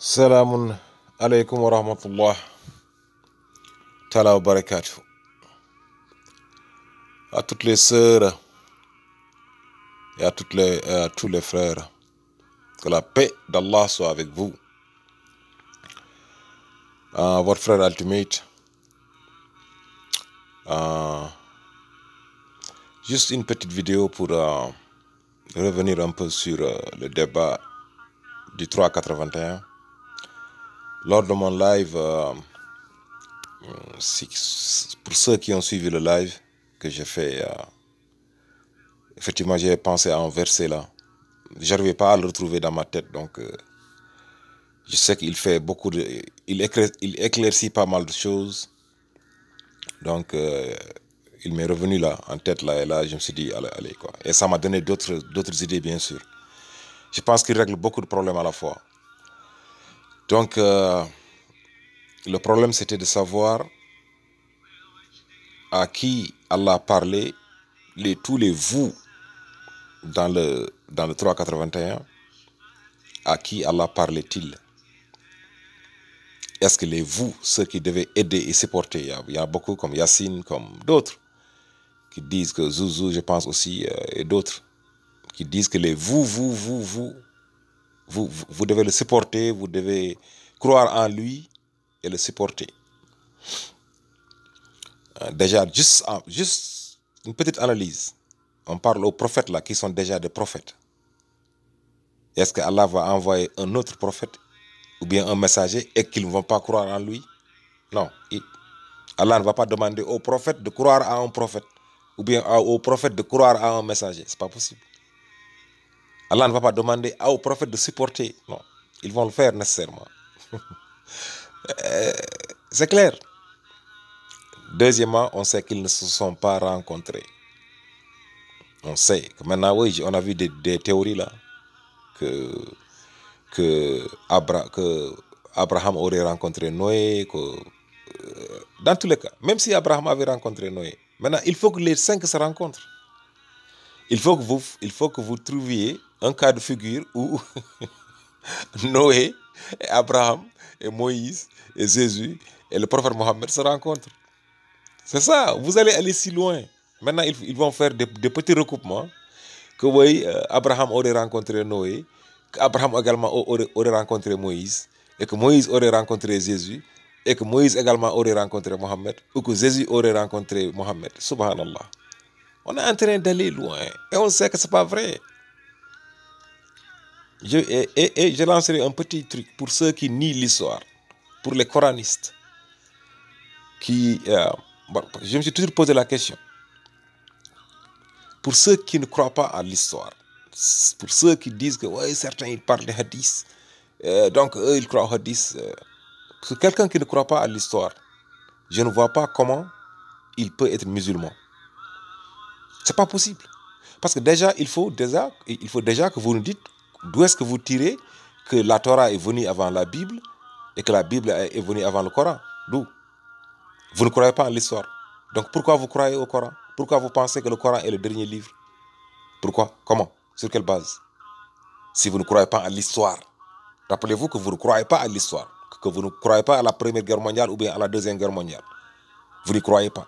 Salamun alaykum wa rahmatullah Tala barakatou. à toutes les sœurs et à, toutes les, euh, tous les frères que la paix d'Allah soit avec vous euh, votre frère Ultimate euh, juste une petite vidéo pour revenir un peu sur le débat du 381 lors de mon live, euh, pour ceux qui ont suivi le live que j'ai fait, euh, effectivement, j'ai pensé à un verset là. J'arrivais pas à le retrouver dans ma tête, donc euh, je sais qu'il fait beaucoup de, il, il, éclaircit pas mal de choses. Donc, il m'est revenu là, en tête là, et là, je me suis dit, allez, allez quoi. Et ça m'a donné d'autres, d'autres idées, bien sûr. Je pense qu'il règle beaucoup de problèmes à la fois. Donc, euh, le problème, c'était de savoir à qui Allah parlait, les, tous les vous dans le, dans le 381, à qui Allah parlait-il Est-ce que les vous, ceux qui devaient aider et supporter, il y, a beaucoup comme Yacine, comme d'autres, qui disent que Zouzou, je pense aussi, euh, et d'autres, qui disent que les vous, vous, vous, vous, vous, vous devez le supporter, vous devez croire en lui et le supporter. Euh, déjà, juste, juste une petite analyse. On parle aux prophètes là qui sont déjà des prophètes. Est-ce que Allah va envoyer un autre prophète ou bien un messager et qu'ils ne vont pas croire en lui Non. Allah ne va pas demander aux prophètes de croire à un prophète ou bien aux prophètes de croire à un messager. Ce n'est pas possible. Allah ne va pas demander à, aux prophètes de supporter. Non, ils vont le faire nécessairement. Euh, c'est clair. Deuxièmement, on sait qu'ils ne se sont pas rencontrés. On sait que maintenant, oui, on a vu des, théories là que, que, que, Abraham aurait rencontré Noé. Euh, dans tous les cas, même si Abraham avait rencontré Noé, maintenant, il faut que les cinq se rencontrent. Il faut que vous, il faut que vous trouviez un cas de figure où Noé Abraham Moïse et Jésus et le prophète Mohammed se rencontrent. C'est ça, vous allez aller si loin. Maintenant, ils, vont faire des, petits recoupements que voyez euh, Abraham aurait rencontré Noé, qu'Abraham également aurait, aurait rencontré Moïse, et que Moïse aurait rencontré Jésus, et que Moïse également aurait rencontré Mohammed, ou que Jésus aurait rencontré Mohammed. Subhanallah. On est en train d'aller loin, et on sait que ce n'est pas vrai. Je, et, et, je lancerai un petit truc pour ceux qui nient l'histoire, pour les coranistes. Qui, euh, je me suis toujours posé la question. Pour ceux qui ne croient pas à l'histoire, pour ceux qui disent que ouais, certains ils parlent des hadiths euh, donc eux ils croient aux hadiths, Euh, pour quelqu'un qui ne croit pas à l'histoire, je ne vois pas comment il peut être musulman. C'est pas possible. Parce que déjà, il faut déjà, il faut déjà que vous nous dites D'où est-ce que vous tirez que la Torah est venue avant la Bible et que la Bible est venue avant le Coran D'où Vous ne croyez pas en l'histoire. Donc pourquoi vous croyez au Coran Pourquoi vous pensez que le Coran est le dernier livre Pourquoi Comment Sur quelle base Si vous ne croyez pas à l'histoire, rappelez-vous que vous ne croyez pas à l'histoire, que vous ne croyez pas à la Première Guerre mondiale ou bien à la Deuxième Guerre mondiale. Vous ne croyez pas.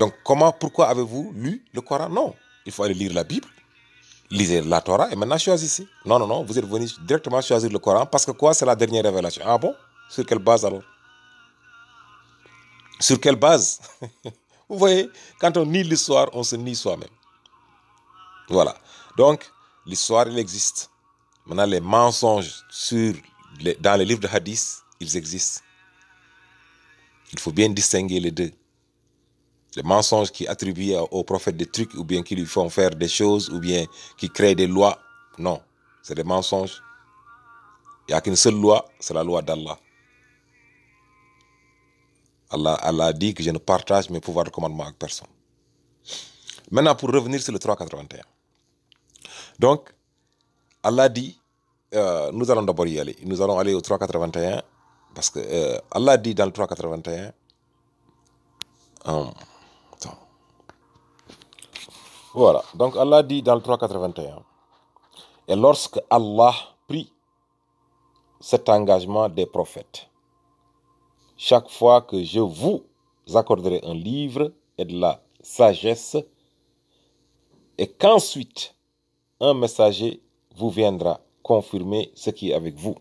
Donc comment, pourquoi avez-vous lu le Coran Non, il faut aller lire la Bible lisez la Torah et maintenant choisissez. Non, non, non, vous êtes venu directement choisir le Coran parce que quoi C'est la dernière révélation. Ah bon Sur quelle base alors Sur quelle base Vous voyez, quand on nie l'histoire, on se nie soi-même. Voilà. Donc, l'histoire, elle existe. Maintenant, les mensonges sur dans les livres de hadith, ils existent. Il faut bien distinguer les deux. Les mensonges qui attribuent aux prophètes des trucs ou bien qui lui font faire des choses ou bien qui créent des lois. Non, c'est des mensonges. Il n'y a qu'une seule loi, c'est la loi d'Allah. Allah, a dit que je ne partage mes pouvoirs de commandement avec personne. Maintenant, pour revenir sur le 381. Donc, Allah dit, euh, nous allons d'abord y aller. Nous allons aller au 381 parce que euh, Allah dit dans le 381, voilà. Donc Allah dit dans le 381. Et lorsque Allah prit cet engagement des prophètes, chaque fois que je vous accorderai un livre et de la sagesse, et qu'ensuite un messager vous viendra confirmer ce qui est avec vous.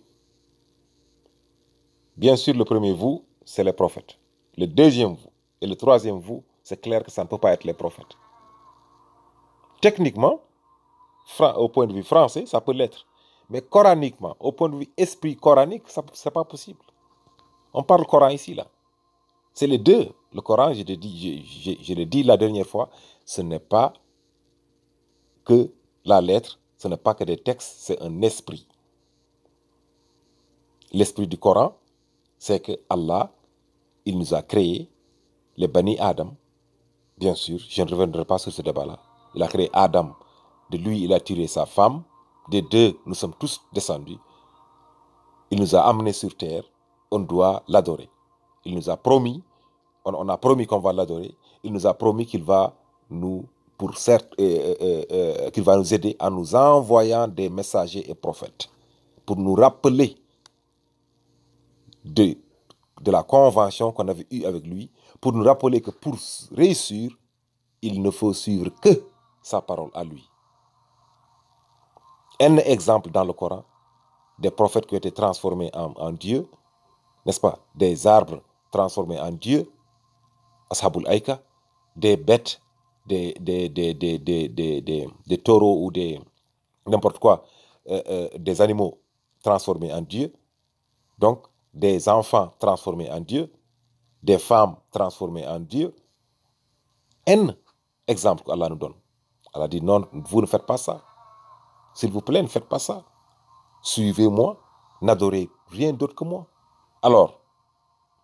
Bien sûr, le premier vous, c'est les prophètes. Le deuxième vous et le troisième vous, c'est clair que ça ne peut pas être les prophètes. Techniquement, au point de vue français, ça peut l'être. Mais coraniquement, au point de vue esprit coranique, ce n'est pas possible. On parle Coran ici, là. C'est les deux. Le Coran, je l'ai dit, je, le la dernière fois, ce n'est pas que la lettre, ce n'est pas que des textes, c'est un esprit. L'esprit du Coran, c'est que Allah, il nous a créés, les Bani Adam. Bien sûr, je ne reviendrai pas sur ce débat-là il a créé Adam, de lui il a tiré sa femme, des deux nous sommes tous descendus. Il nous a amenés sur terre, on doit l'adorer. Il nous a promis, on, a promis qu'on va l'adorer, il nous a promis qu'il va nous pour certes, euh, euh, euh, qu'il va nous aider en nous envoyant des messagers et prophètes pour nous rappeler de, de la convention qu'on avait eue avec lui, pour nous rappeler que pour réussir, il ne faut suivre que sa parole à lui. Un exemple dans le Coran, des prophètes qui ont été transformés en, Dieu, n'est-ce pas Des arbres transformés en Dieu, Ashabul Aïka, des bêtes, des, des, des, taureaux ou des n'importe quoi, euh, euh, des animaux transformés en Dieu, donc des enfants transformés en Dieu, des femmes transformées en Dieu. Un exemple qu'Allah nous donne. Elle a dit non, vous ne faites pas ça. S'il vous plaît, ne faites pas ça. Suivez-moi, n'adorez rien d'autre que moi. Alors,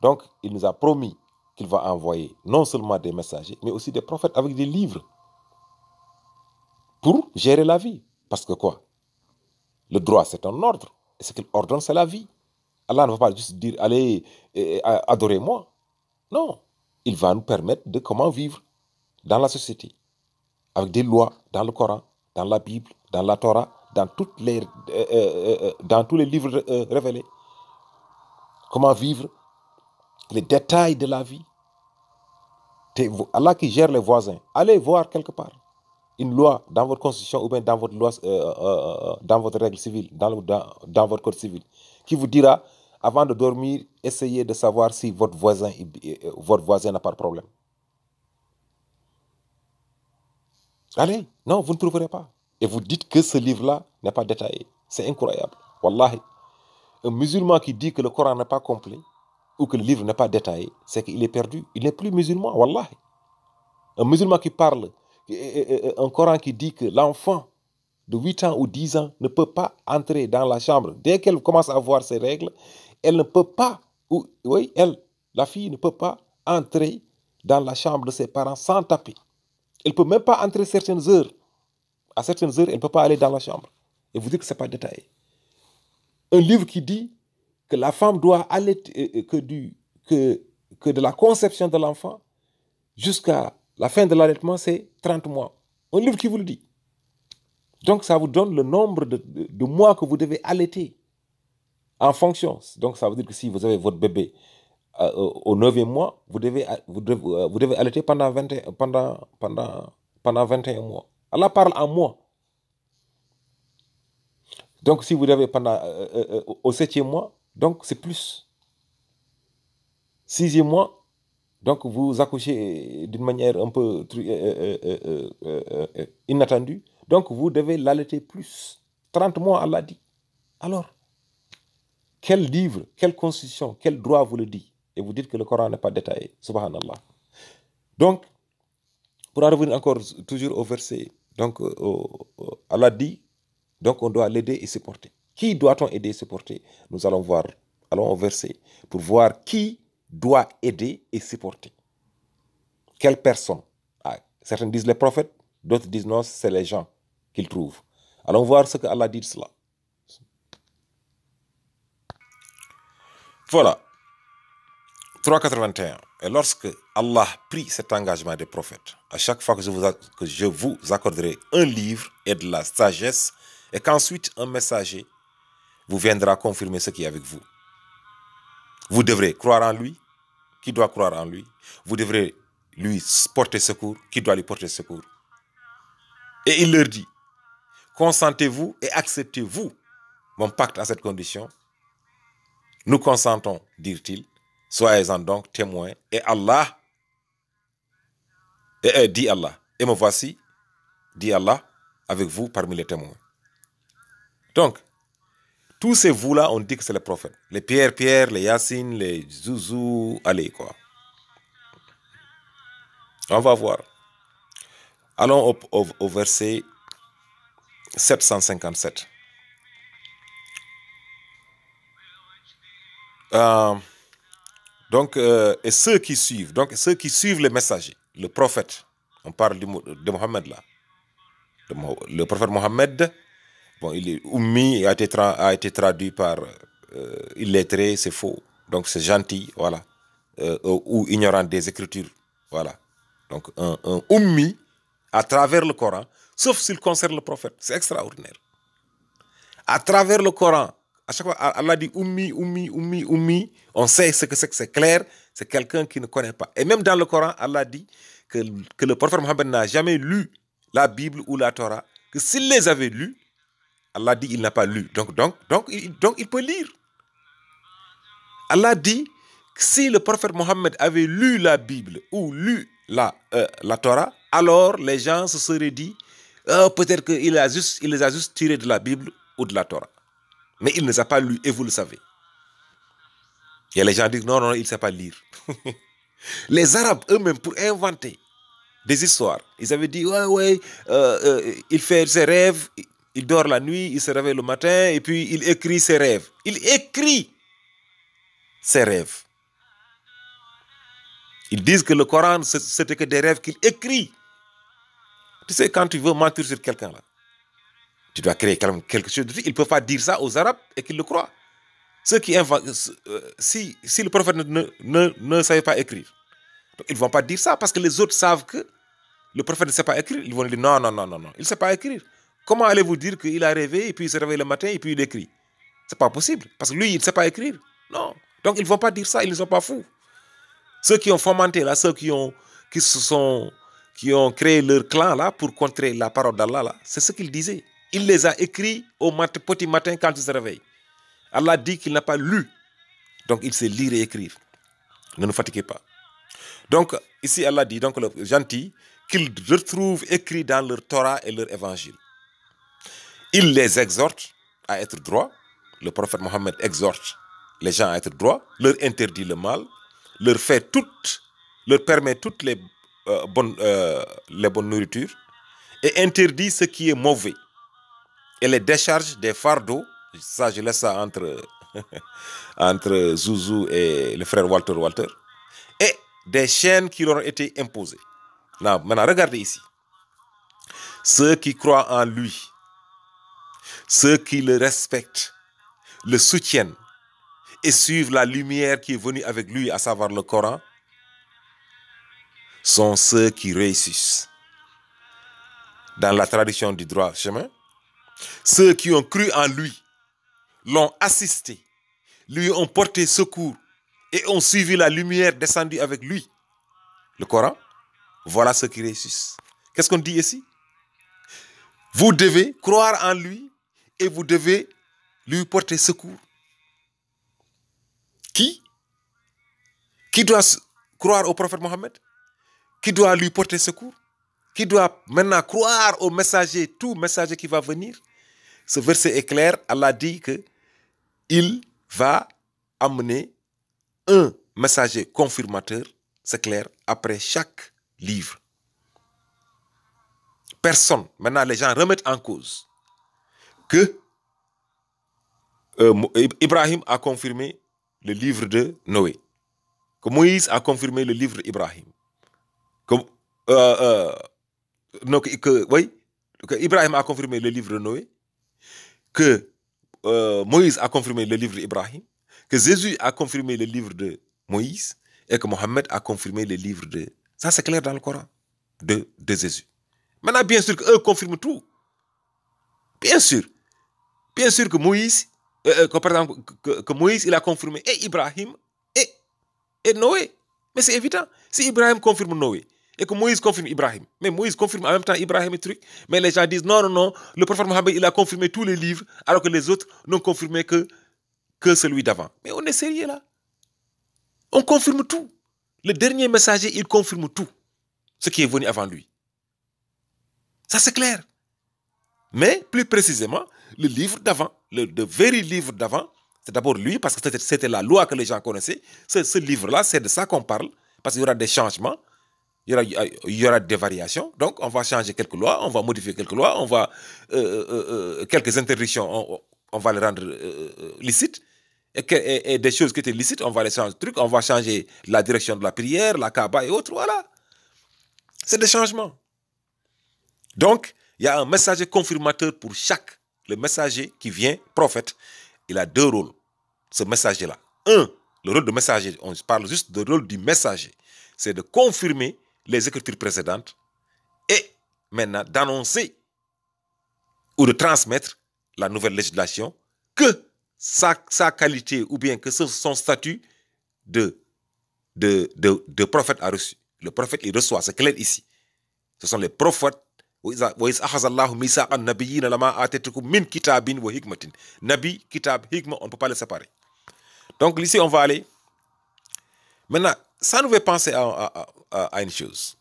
donc, il nous a promis qu'il va envoyer non seulement des messagers, mais aussi des prophètes avec des livres pour gérer la vie. Parce que quoi Le droit, c'est un ordre. Et ce qu'il ordonne, c'est la vie. Allah ne va pas juste dire, allez, eh, eh, adorez-moi. Non, il va nous permettre de comment vivre dans la société avec des lois dans le Coran, dans la Bible, dans la Torah, dans, toutes les, euh, euh, euh, dans tous les livres révélés. Comment vivre, les détails de la vie. Allah qui gère les voisins, allez voir quelque part une loi dans votre constitution ou bien dans votre, loi, dans votre règle civile, dans, votre code civil, qui vous dira, avant de dormir, essayez de savoir si votre voisin, votre voisin n'a pas de problème. Allez, non, vous ne trouverez pas. Et vous dites que ce livre-là n'est pas détaillé. C'est incroyable. Wallahi. Un musulman qui dit que le Coran n'est pas complet ou que le livre n'est pas détaillé, c'est qu'il est perdu. Il n'est plus musulman. Wallahi. Un musulman qui parle, un Coran qui dit que l'enfant de 8 ans ou 10 ans ne peut pas entrer dans la chambre. Dès qu'elle commence à voir ses règles, elle ne peut pas, oui, elle, la fille ne peut pas entrer dans la chambre de ses parents sans taper. Elle ne peut même pas entrer certaines heures. À certaines heures, elle ne peut pas aller dans la chambre. Et vous dites que ce n'est pas détaillé. Un livre qui dit que la femme doit aller, euh, euh, que, du, que, que de la conception de l'enfant jusqu'à la fin de l'allaitement, c'est 30 mois. Un livre qui vous le dit. Donc, ça vous donne le nombre de, de, de mois que vous devez allaiter en fonction. Donc, ça veut dire que si vous avez votre bébé euh, au 9e mois, vous devez, euh, euh, vous devez, vous allaiter pendant, pendant, pendant, pendant 21 mois. Allah parle à moi Donc, si vous devez pendant, 7e au septième mois, donc c'est plus. Sixième mois, donc vous accouchez d'une manière un peu inattendue. Donc, vous devez l'allaiter plus. 30 mois, Allah dit. Alors, quel livre, quelle constitution, quel droit vous le dit et vous dites que le Coran n'est pas détaillé. Subhanallah. Donc, pour en revenir encore toujours au verset, donc euh, euh, Allah dit, donc on doit l'aider et se porter. Qui doit-on aider et se porter Nous allons voir, allons au verset, pour voir qui doit aider et supporter. Quelle personne ah, Certains disent les prophètes, d'autres disent non, c'est les gens qu'ils trouvent. Allons voir ce que Allah dit de cela. Voilà. 381. Et lorsque Allah prit cet engagement des prophètes, à chaque fois que je vous, je vous accorderai un livre et de la sagesse, et qu'ensuite un messager vous viendra confirmer ce qui est avec vous. Vous devrez croire en lui, qui doit croire en lui. Vous devrez lui porter secours, qui doit lui porter secours. Et il leur dit, consentez-vous et acceptez-vous mon pacte à cette condition. Nous consentons, dirent il Soyez-en donc témoins. Et Allah, eh, dit Allah, et me voici, dit Allah, avec vous parmi les témoins. Donc, tous ces vous-là, on dit que c'est les prophètes. Les Pierre-Pierre, les Yacine, les Zouzou, allez quoi. On va voir. Allons au, verset 757. Euh, euh, donc, et ceux qui suivent, donc ceux qui suivent le messager, le prophète, on parle de, Mohamed Mohammed là. le prophète Mohammed, bon, il est oumi, a été, a été traduit par euh, illettré, c'est faux. Donc c'est gentil, voilà. Euh, euh, ou ignorant des écritures, voilà. Donc un, un à travers le Coran, sauf s'il concerne le prophète, c'est extraordinaire. À travers le Coran, à chaque fois, Allah dit Oumi, Oumi, Oumi, Oumi. On sait ce que c'est que c'est clair. C'est quelqu'un qui ne connaît pas. Et même dans le Coran, Allah dit que, le prophète Mohammed n'a jamais lu la Bible ou la Torah. Que s'il les avait lus, Allah dit il n'a pas lu. Donc, donc, donc, il, donc, il peut lire. Allah dit que si le prophète Mohammed avait lu la Bible ou lu la, euh, la Torah, alors les gens se seraient dit, euh, peut-être qu'il a juste, il les a juste tirés de la Bible ou de la Torah. Mais il ne les a pas lus et vous le savez. Il y a les gens qui disent non, non, il ne sait pas lire. les Arabes eux-mêmes, pour inventer des histoires, ils avaient dit ouais, ouais, euh, euh, il fait ses rêves, il dort la nuit, il se réveille le matin et puis il écrit ses rêves. Il écrit ses rêves. Ils disent que le Coran, c'était que des rêves qu'il écrit. Tu sais, quand tu veux mentir sur quelqu'un, là, tu dois créer quand même quelque chose de Ils ne peuvent pas dire ça aux Arabes et qu'ils le croient. Ceux qui euh, si, si le prophète ne, ne, ne savait pas écrire, ils ne vont pas dire ça parce que les autres savent que le prophète ne sait pas écrire. Ils vont dire non, non, non, non, non, il ne sait pas écrire. Comment allez-vous dire qu'il a rêvé et puis il se réveille le matin et puis il écrit C'est pas possible parce que lui, il ne sait pas écrire. Non. Donc ils ne vont pas dire ça, ils ne sont pas fous. Ceux qui ont fomenté là, ceux qui ont, qui se sont, qui ont créé leur clan là pour contrer la parole d'Allah là, c'est ce qu'ils disaient. Il les a écrits au matin petit matin quand il se réveille. Allah dit qu'il n'a pas lu. Donc il sait lire et écrire. Ne nous fatiguez pas. Donc ici Allah dit, donc le gentil, qu'ils retrouve écrit dans leur Torah et leur évangile. Il les exhorte à être droits. Le prophète Mohammed exhorte les gens à être droits, leur interdit le mal, leur fait toutes, leur permet toutes les, euh, bonnes, euh, les bonnes nourritures et interdit ce qui est mauvais et les décharges des fardeaux, ça je laisse ça entre, entre Zouzou et le frère Walter Walter, et des chaînes qui leur ont été imposées. maintenant, regardez ici. Ceux qui croient en lui, ceux qui le respectent, le soutiennent et suivent la lumière qui est venue avec lui, à savoir le Coran, sont ceux qui réussissent dans la tradition du droit chemin, ceux qui ont cru en lui l'ont assisté, lui ont porté secours et ont suivi la lumière descendue avec lui. Le Coran, voilà ce qui réussissent. Qu'est-ce qu'on dit ici Vous devez croire en lui et vous devez lui porter secours. Qui Qui doit croire au prophète Mohammed Qui doit lui porter secours qui doit maintenant croire au messager, tout messager qui va venir. Ce verset est clair, Allah dit que il va amener un messager confirmateur, c'est clair, après chaque livre. Personne, maintenant les gens remettent en cause que euh, Ibrahim a confirmé le livre de Noé, que Moïse a confirmé le livre d'Ibrahim, que euh, euh, que, oui, que Ibrahim a confirmé le livre de Noé, que euh, Moïse a confirmé le livre d'Ibrahim, que Jésus a confirmé le livre de Moïse et que Mohammed a confirmé le livre de... Ça, c'est clair dans le Coran de, de Jésus. Maintenant, bien sûr qu'eux confirment tout. Bien sûr. Bien sûr que Moïse, euh, euh, que, que, Moïse, il a confirmé et Ibrahim et Noé. Mais c'est évident. Si Ibrahim confirme Noé, et que Moïse confirme Ibrahim. Mais Moïse confirme en même temps Ibrahim et truc. Mais les gens disent non, non, non, le prophète Mohamed il a confirmé tous les livres, alors que les autres n'ont confirmé que, que celui d'avant. Mais on est sérieux là. On confirme tout. Le dernier messager, il confirme tout ce qui est venu avant lui. Ça, c'est clair. Mais plus précisément, le livre d'avant, le, le livre d'avant, c'est d'abord lui, parce que c'était la loi que les gens connaissaient. ce livre-là, c'est de ça qu'on parle, parce qu'il y aura des changements. Il y, aura, des variations. Donc, on va changer quelques lois, on va modifier quelques lois, on va euh, euh, euh, quelques interdictions, on, va les rendre licites. Et, des choses qui étaient licites, on va les changer. Truc, on va changer la direction de la prière, la Kaaba et autres. Voilà. C'est des changements. Donc, il y a un messager confirmateur pour chaque. Le messager qui vient, prophète, il a deux rôles. Ce messager-là. Un, le rôle de messager. On parle juste du rôle du messager. C'est de confirmer les écritures précédentes et maintenant d'annoncer ou de transmettre la nouvelle législation que sa, sa qualité ou bien que son statut de, de, de, prophète a reçu. Le prophète, il reçoit, c'est clair ici. Ce sont les prophètes Nabi, kitab, hikma, on ne peut pas les séparer. Donc ici, on va aller. Maintenant, ça nous fait penser à, une chose.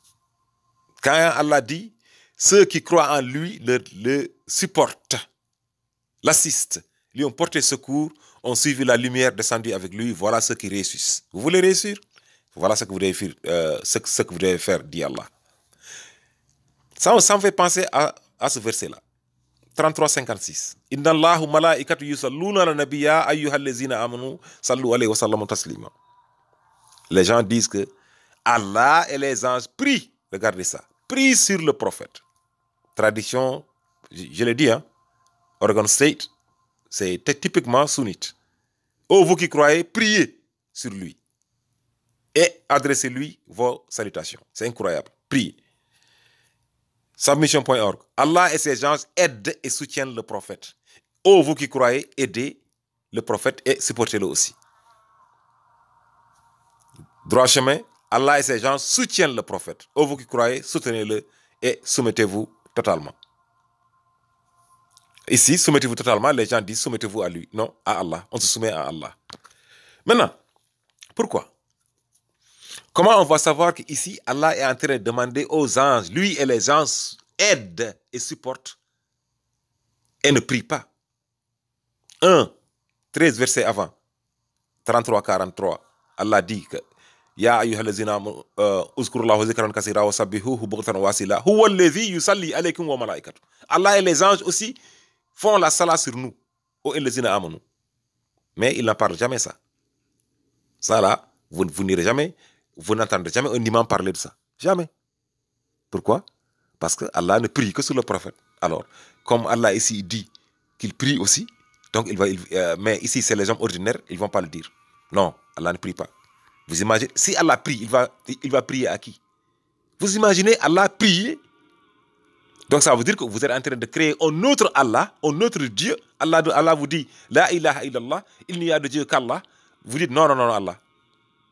Quand Allah dit, ceux qui croient en lui le, supportent, l'assistent, lui ont porté secours, ont suivi la lumière descendue avec lui, voilà ceux qui réussissent. Vous voulez réussir Voilà ce que vous devez faire, euh, ce, que vous devez faire dit Allah. Ça, ça me fait penser à, à ce verset-là. 33 56 inna allahu malaikatu yusalluna ala nabiyya amanu sallu alayhi wa sallamu taslima les gens disent que Allah et les anges prient, regardez ça, prient sur le prophète. Tradition, je, le l'ai dit, hein. Oregon State, c'est typiquement sunnite. Oh, vous qui croyez, priez sur lui et adressez-lui vos salutations. C'est incroyable. Priez. Submission.org. Allah et ses anges aident et soutiennent le prophète. Oh, vous qui croyez, aidez le prophète et supportez-le aussi. Droit chemin, Allah et ses gens soutiennent le prophète. vous qui croyez, soutenez-le et soumettez-vous totalement. Ici, soumettez-vous totalement, les gens disent soumettez-vous à lui. Non, à Allah. On se soumet à Allah. Maintenant, pourquoi Comment on va savoir qu'ici, Allah est en train de demander aux anges, lui et les anges aident et supportent et ne prie pas 1, 13 versets avant, 33-43, Allah dit que Allah et les anges aussi font la salat sur nous mais il n'en parle jamais ça ça là vous, vous n'irez jamais vous n'entendrez jamais un imam parler de ça jamais pourquoi parce que Allah ne prie que sur le prophète alors comme Allah ici dit qu'il prie aussi donc il va euh, mais ici c'est les hommes ordinaires ils vont pas le dire non Allah ne prie pas vous imaginez, si Allah prie, il va, il va prier à qui Vous imaginez Allah prier Donc ça veut dire que vous êtes en train de créer un autre Allah, un autre Dieu. Allah, Allah vous dit, La ilaha illallah, il n'y a de Dieu qu'Allah. Vous dites, non, non, non, Allah.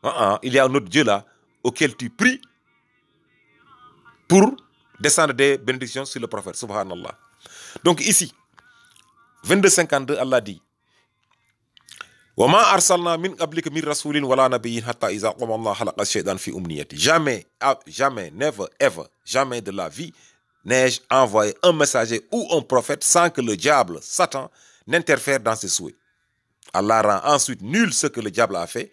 Ah, ah, il y a un autre Dieu là auquel tu pries pour descendre des bénédictions sur le prophète. Subhanallah. Donc ici, 22.52, Allah dit, jamais jamais never ever jamais de la vie n'ai-je envoyé un messager ou un prophète sans que le diable Satan n'interfère dans ses souhaits Allah rend ensuite nul ce que le diable a fait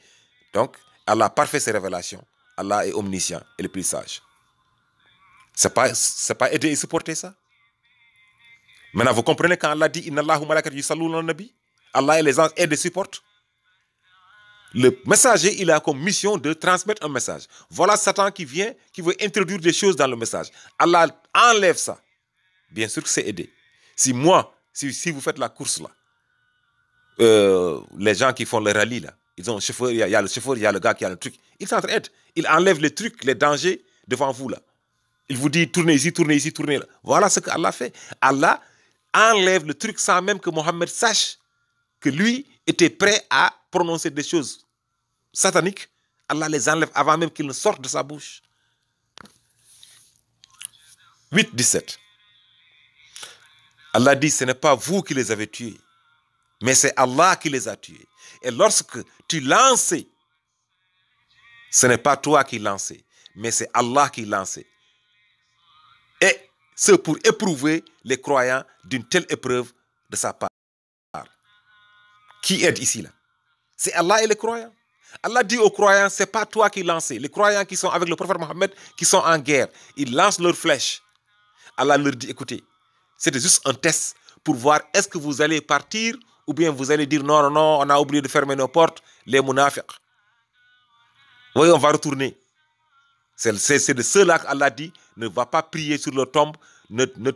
donc Allah parfait ses révélations Allah est omniscient et le plus sage c'est pas c'est pas aider et supporter ça maintenant vous comprenez quand Allah dit inna allahu Allah et les anges aident et supportent le messager, il a comme mission de transmettre un message. Voilà Satan qui vient, qui veut introduire des choses dans le message. Allah enlève ça. Bien sûr que c'est aidé. Si moi, si, vous faites la course là, euh, les gens qui font le rallye là, ils ont il y, a, le chauffeur, il y a le gars qui a le truc. il s'entraide, il enlève le truc, les dangers devant vous là. Il vous dit tournez ici, tournez ici, tournez là. Voilà ce qu'Allah fait. Allah enlève le truc sans même que Mohammed sache que lui, était prêt à prononcer des choses sataniques, Allah les enlève avant même qu'ils ne sortent de sa bouche. 8, 17. Allah dit, ce n'est pas vous qui les avez tués, mais c'est Allah qui les a tués. Et lorsque tu lances ce n'est pas toi qui lances mais c'est Allah qui lance. Et c'est pour éprouver les croyants d'une telle épreuve de sa part qui est ici. là C'est Allah et les croyants. Allah dit aux croyants, c'est pas toi qui lances. Les croyants qui sont avec le prophète Mohammed, qui sont en guerre, ils lancent leurs flèches. Allah leur dit, écoutez, c'était juste un test pour voir est-ce que vous allez partir ou bien vous allez dire non, non, non, on a oublié de fermer nos portes, les munafiqs. Oui, on va retourner. C'est de cela qu'Allah dit, ne va pas prier sur leur tombe, ne, ne,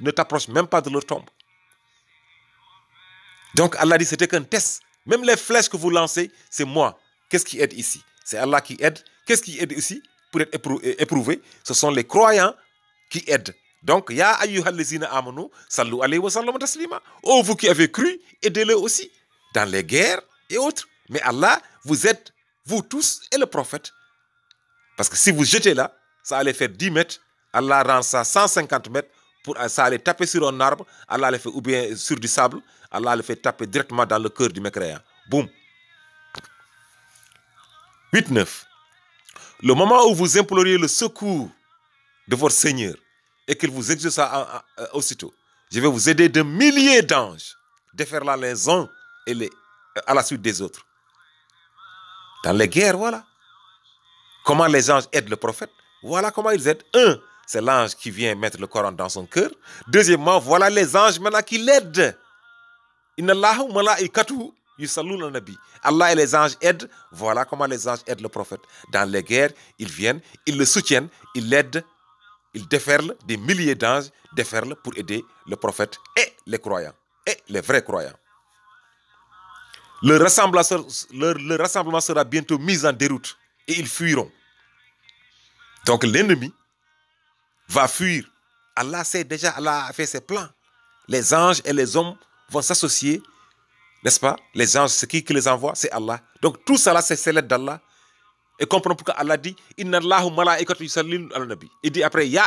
ne t'approche même pas de leur tombe. Donc Allah dit, c'était qu'un test. Même les flèches que vous lancez, c'est moi. Qu'est-ce qui aide ici C'est Allah qui aide. Qu'est-ce qui aide ici pour être éprouvé Ce sont les croyants qui aident. Donc, Ya ayyuhallazina amanu, sallu alayhi wa sallam taslima. Oh, vous qui avez cru, aidez-le aussi dans les guerres et autres. Mais Allah, vous êtes, vous tous et le prophète. Parce que si vous jetez là, ça allait faire 10 mètres. Allah rend ça 150 mètres pour euh, ça allait taper sur un arbre, Allah le fait, ou bien sur du sable, Allah le fait taper directement dans le cœur du mécréant. Boum. 8-9. Le moment où vous imploriez le secours de votre Seigneur et qu'il vous ça euh, aussitôt, je vais vous aider de milliers d'anges, là les uns et les, euh, à la suite des autres. Dans les guerres, voilà. Comment les anges aident le prophète Voilà comment ils aident. Un, c'est l'ange qui vient mettre le Coran dans son cœur. Deuxièmement, voilà les anges maintenant qui l'aident. Allah et les anges aident. Voilà comment les anges aident le prophète. Dans les guerres, ils viennent, ils le soutiennent, ils l'aident, ils déferlent, des milliers d'anges déferlent pour aider le prophète et les croyants, et les vrais croyants. Le le rassemblement sera bientôt mis en déroute et ils fuiront. Donc l'ennemi va fuir. Allah sait déjà, Allah a fait ses plans. Les anges et les hommes vont s'associer, n'est-ce pas Les anges, c'est qui qui les envoie C'est Allah. Donc tout cela, c'est l'aide d'Allah. Et comprenons pourquoi Allah dit nabi. Il dit après Ya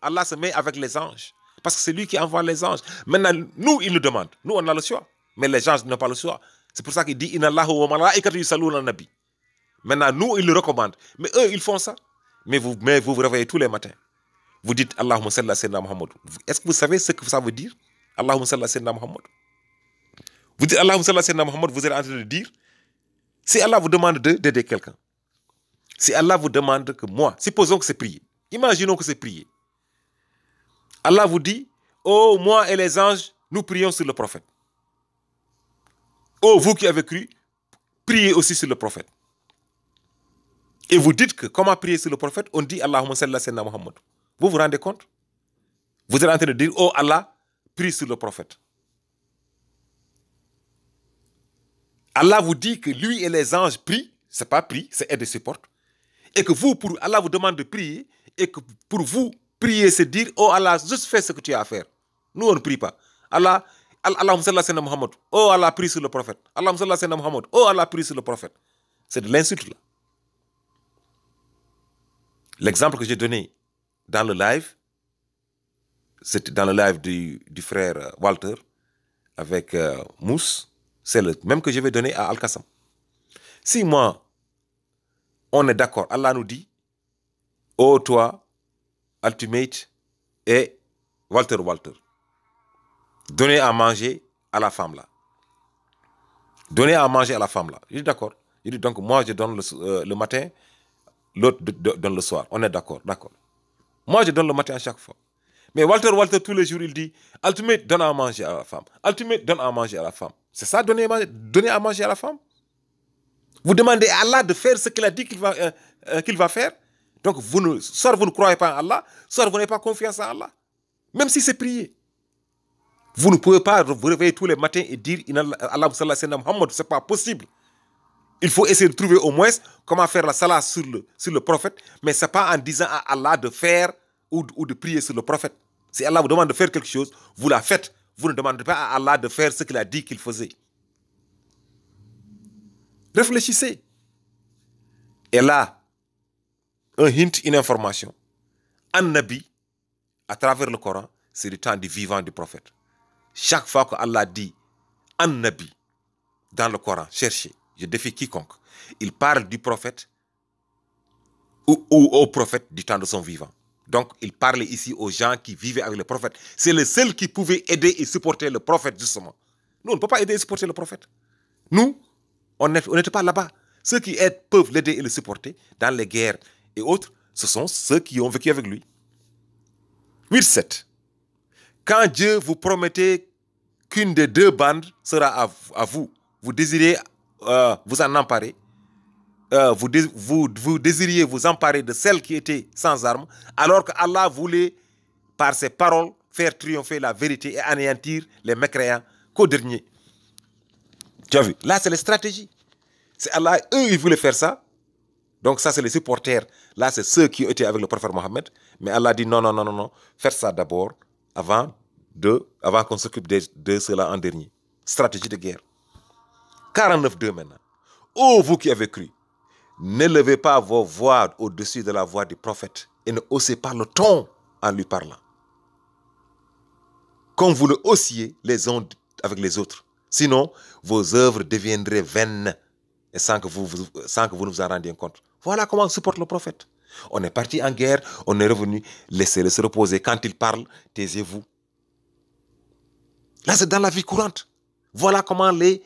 Allah se met avec les anges. Parce que c'est lui qui envoie les anges. Maintenant, nous, il nous demande. Nous, on a le choix. Mais les anges n'ont pas le choix. C'est pour ça qu'il dit Inna nabi. Maintenant, nous, il le recommande. Mais eux, ils font ça. Mais vous, mais vous vous réveillez tous les matins. Vous dites Allahumma salli ala Muhammad. Est-ce que vous savez ce que ça veut dire Allahumma salli ala Muhammad. Vous dites Allahumma salli ala Muhammad, vous êtes en train de dire si Allah vous demande d'aider quelqu'un, si Allah vous demande que moi, supposons que c'est prier, imaginons que c'est prier. Allah vous dit Oh, moi et les anges, nous prions sur le prophète. Oh, vous qui avez cru, priez aussi sur le prophète. Et vous dites que comment prier sur le prophète On dit Allahumma salli ala Muhammad. Vous vous rendez compte Vous êtes en train de dire, oh Allah, prie sur le prophète. Allah vous dit que lui et les anges prient, c'est pas prier, c'est aide et support. Et que vous, pour Allah vous demande de prier, et que pour vous, prier, c'est dire, oh Allah, juste fais ce que tu as à faire. Nous, on ne prie pas. Allah, Allah, Allah, Muhammad. Oh Allah, prie sur le prophète. Allah, sallallahu Muhammad. Oh Allah, prie sur le prophète. C'est de l'insulte là. L'exemple que j'ai donné dans le live, c'était dans le live du, frère euh, Walter avec euh, Mousse, c'est le même que je vais donner à Al-Qassam. Si moi, on est d'accord, Allah nous dit, oh, toi, Ultimate et Walter Walter, donnez à manger à la femme là. Donnez à manger à la femme là. Je dis d'accord. Il dit donc, moi je donne le euh, matin, l'autre donne le soir. On est d'accord, d'accord. Moi, je donne le matin à chaque fois. Mais Walter, Walter, tous les jours, il dit Altimate, donne à manger à la femme. Ultimate, donne à manger à la femme. C'est ça, donner, à manger à la femme Vous demandez à Allah de faire ce qu'il a dit qu'il va, euh, euh, qu'il va faire Donc, vous ne, soit vous ne croyez pas en Allah, soit vous n'avez pas confiance en Allah. Même si c'est prier. Vous ne pouvez pas vous réveiller tous les matins et dire Allah, c'est ce n'est pas possible. Il faut essayer de trouver au moins comment faire la salat sur le, sur le prophète, mais ce n'est pas en disant à Allah de faire ou de, ou de prier sur le prophète. Si Allah vous demande de faire quelque chose, vous la faites. Vous ne demandez pas à Allah de faire ce qu'il a dit qu'il faisait. Réfléchissez. Et là, un hint, une information. Un Nabi, à travers le Coran, c'est le temps du vivant du prophète. Chaque fois que Allah dit un Nabi dans le Coran, cherchez je défie quiconque. Il parle du prophète ou, au prophète du temps de son vivant. Donc, il parle ici aux gens qui vivaient avec le prophète. C'est le seul qui pouvait aider et supporter le prophète, justement. Nous, on ne peut pas aider et supporter le prophète. Nous, on n'était pas là-bas. Ceux qui aident peuvent l'aider et le supporter dans les guerres et autres, ce sont ceux qui ont vécu avec lui. 8-7. Quand Dieu vous promettait qu'une des deux bandes sera à vous, vous désirez euh, vous en emparer, euh, vous, vous, désiriez vous emparer de celle qui étaient sans armes, alors que Allah voulait, par ses paroles, faire triompher la vérité et anéantir les mécréants qu'au dernier. Tu as vu Là, c'est les stratégies. C'est Allah, eux, ils voulaient faire ça. Donc ça, c'est les supporters. Là, c'est ceux qui étaient avec le prophète Mohammed. Mais Allah dit non, non, non, non, non. Faire ça d'abord avant, de, avant qu'on s'occupe de cela en dernier. Stratégie de guerre. 49.2 maintenant. Ô oh, vous qui avez cru, n'élevez pas vos voix au-dessus de la voix du prophète et ne haussez pas le ton en lui parlant. Comme vous le haussiez les uns avec les autres. Sinon, vos œuvres deviendraient vaines sans que vous, sans que vous ne vous en rendiez compte. Voilà comment supporte le prophète. On est parti en guerre, on est revenu, laissez-le se reposer. Quand il parle, taisez-vous. Là, c'est dans la vie courante. Voilà comment les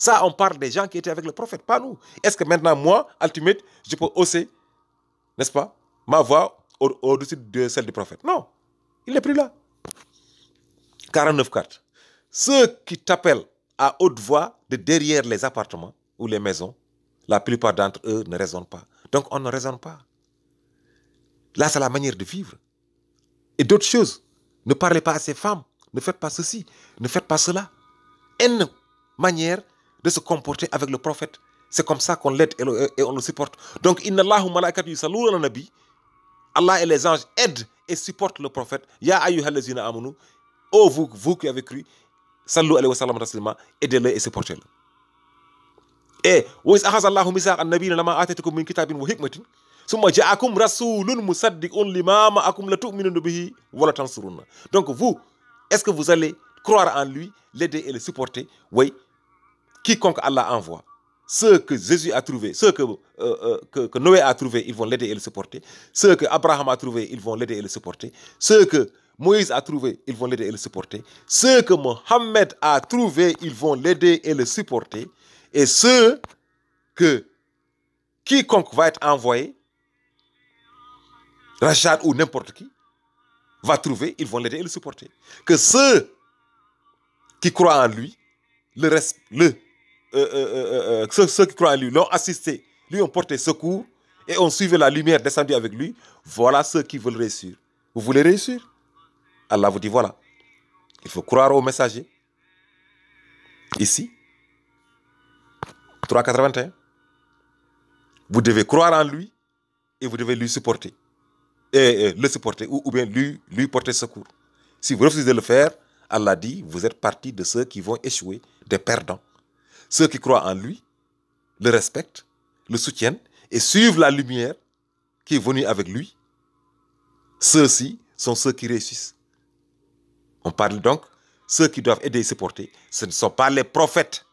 ça, on parle des gens qui étaient avec le prophète, pas nous. Est-ce que maintenant, moi, Ultimate, je peux hausser, n'est-ce pas, ma voix au-dessus de celle du prophète Non. Il n'est plus là. 49.4. Ceux qui t'appellent à haute voix de derrière les appartements ou les maisons, la plupart d'entre eux ne raisonnent pas. Donc, on ne raisonne pas. Là, c'est la manière de vivre. Et d'autres choses. Ne parlez pas à ces femmes ne faites pas ceci, ne faites pas cela. Une manière de se comporter avec le prophète. C'est comme ça qu'on l'aide et, on le supporte. Donc, Inna Allahu malakatu ala nabi. Allah et les anges aident et supportent le prophète. Ya ayyuhalazina amunu. Oh, vous, vous qui avez cru. Sallu alayhi wa sallam rasulima. Aidez-le et supportez-le. Et, wa akhaz Allahu misaq an-nabiyina lama atatukum min kitabin wa hikmatin. thumma ja'akum rasulun musaddiqun lima ma'akum la tu'minun bihi wa la Donc, vous, est-ce que vous allez croire en lui, l'aider et le supporter Oui. Quiconque Allah envoie, ceux que Jésus a trouvé, ceux euh, euh, que, Noé a trouvé, ils vont l'aider et le supporter. Ceux que Abraham a trouvé, ils vont l'aider et le supporter. Ceux que Moïse a trouvé, ils vont l'aider et le supporter. Ceux que Mohammed a trouvé, ils vont l'aider et le supporter. Et ceux que quiconque va être envoyé, Rachad ou n'importe qui, va trouver, ils vont l'aider et le supporter. Que ceux qui croient en lui, le reste, le, euh, euh, euh, ceux, ceux, qui croient en lui l'ont assisté, lui ont porté secours et ont suivi la lumière descendue avec lui, voilà ceux qui veulent réussir. Vous voulez réussir Allah vous dit voilà, il faut croire au messager. Ici, 381. Vous devez croire en lui et vous devez lui supporter et, le supporter ou, ou bien lui, lui porter secours. Si vous refusez de le faire, Allah dit, vous êtes parti de ceux qui vont échouer, des perdants. Ceux qui croient en lui, le respectent, le soutiennent et suivent la lumière qui est venue avec lui, ceux-ci sont ceux qui réussissent. On parle donc, ceux qui doivent aider et supporter, ce ne sont pas les prophètes.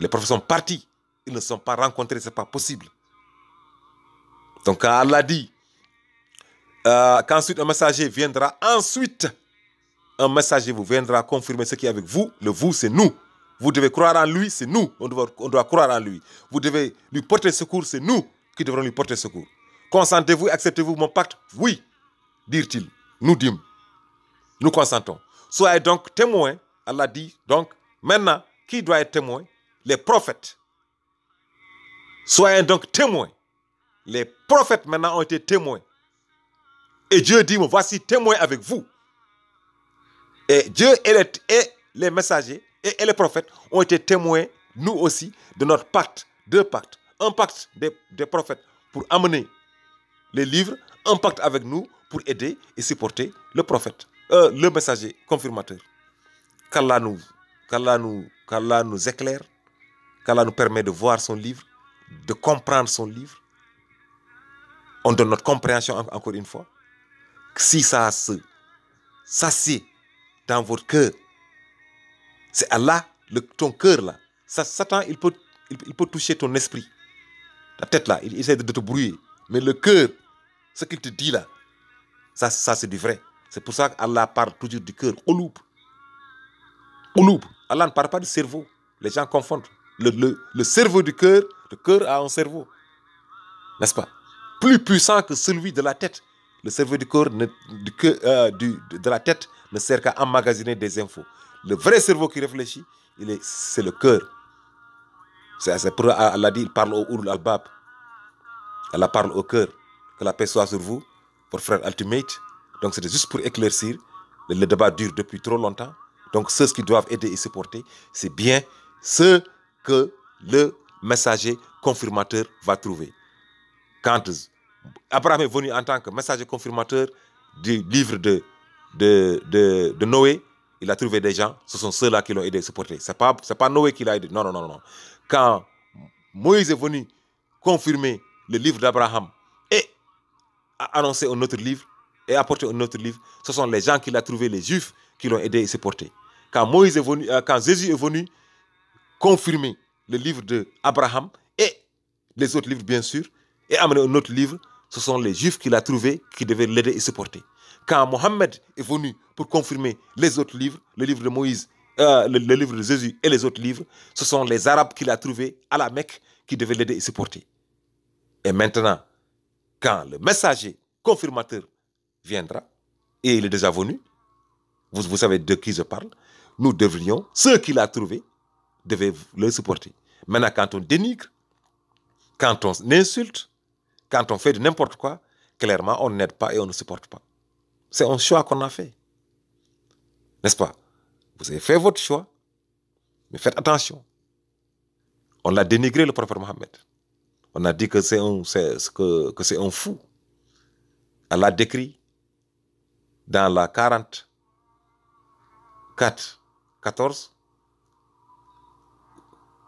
Les prophètes sont partis, ils ne sont pas rencontrés, ce n'est pas possible. Donc quand Allah dit, euh, qu'ensuite un messager viendra. Ensuite, un messager vous viendra confirmer ce qui est avec vous. Le vous, c'est nous. Vous devez croire en lui, c'est nous. On doit, on doit croire en lui. Vous devez lui porter secours, c'est nous qui devrons lui porter secours. Consentez-vous, acceptez-vous mon pacte Oui, dirent-ils. Nous dîmes. Nous consentons. Soyez donc témoins. Allah dit donc, maintenant, qui doit être témoin Les prophètes. Soyez donc témoins. Les prophètes maintenant ont été témoins. Et Dieu dit, moi voici témoin avec vous. Et Dieu et les, messagers et, les prophètes ont été témoins, nous aussi, de notre pacte, deux pactes. Un pacte des, prophètes pour amener les livres, un pacte avec nous pour aider et supporter le prophète, euh, le messager confirmateur. Qu'Allah nous, nous, qu'Allah nous éclaire, qu'Allah nous permet de voir son livre, de comprendre son livre. On donne notre compréhension encore une fois si ça se dans votre cœur, c'est Allah, le, ton cœur là. Ça, Satan, il peut, il, peut toucher ton esprit. Ta tête là, il essaie de te brouiller. Mais le cœur, ce qu'il te dit là, ça, c'est du vrai. C'est pour ça qu'Allah parle toujours du cœur. Au loup. Allah ne parle pas du cerveau. Les gens confondent. Le, le cerveau du cœur, le cœur a un cerveau. N'est-ce pas Plus puissant que celui de la tête. Le cerveau du corps, du, euh, du, de la tête, ne sert qu'à emmagasiner des infos. Le vrai cerveau qui réfléchit, c'est est le cœur. C'est pour euh, dit, il parle au Oul al-Bab. Allah parle au cœur. Que la paix soit sur vous, pour frère Ultimate. Donc c'était juste pour éclaircir. Le, débat dure depuis trop longtemps. Donc ceux qui doivent aider et supporter, c'est bien ce que le messager confirmateur va trouver. Quand Abraham est venu en tant que messager confirmateur du livre de, de, Noé. Il a trouvé des gens, ce sont ceux-là qui l'ont aidé à se porter. Ce n'est pas, Noé qui l'a aidé. Non, non, non, non. Quand Moïse est venu confirmer le livre d'Abraham et annoncer un autre livre et apporter un autre livre, ce sont les gens qu'il a trouvé, les juifs, qui l'ont aidé à se porter. Quand, Moïse est euh, quand Jésus est venu confirmer le livre d'Abraham et les autres livres, bien sûr, et amener un autre livre, ce sont les juifs qu'il a trouvés qui devaient l'aider et supporter. Quand Mohammed est venu pour confirmer les autres livres, le livre de Moïse, euh, le, livre de Jésus et les autres livres, ce sont les Arabes qu'il a trouvés à la Mecque qui devaient l'aider et supporter. Et maintenant, quand le messager confirmateur viendra, et il est déjà venu, vous, savez de qui je parle, nous devrions, ceux qu'il a trouvés, devaient le supporter. Maintenant, quand on dénigre, quand on insulte, quand on fait de n'importe quoi, clairement, on n'aide pas et on ne supporte pas. C'est un choix qu'on a fait. N'est-ce pas Vous avez fait votre choix, mais faites attention. On l'a dénigré, le prophète Mohammed. On a dit que c'est un, que, que un fou. Elle l'a décrit dans la 44, 14,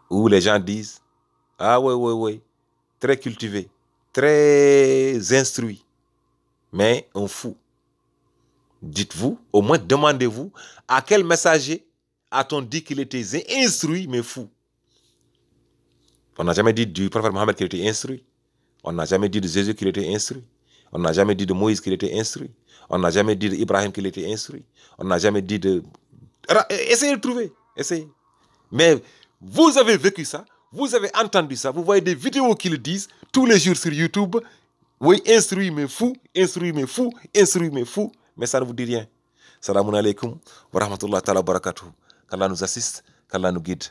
où les gens disent Ah oui, oui, oui, très cultivé très instruit, mais un fou. Dites-vous, au moins demandez-vous à quel messager a-t-on dit qu'il était instruit mais fou On n'a jamais dit du prophète Mohammed qu'il était instruit. On n'a jamais dit de Jésus qu'il était instruit. On n'a jamais dit de Moïse qu'il était instruit. On n'a jamais dit d'Ibrahim qu'il était instruit. On n'a jamais dit de... Essayez de trouver. Essayez. Mais vous avez vécu ça. Vous avez entendu ça, vous voyez des vidéos qu'ils disent tous les jours sur YouTube. Oui, instruis mes fous, instruis mes fous, instruis mes fous, mais ça ne vous dit rien. Salam alaikum wa ta'ala barakatuh. Qu'Allah nous assiste, qu'Allah nous guide.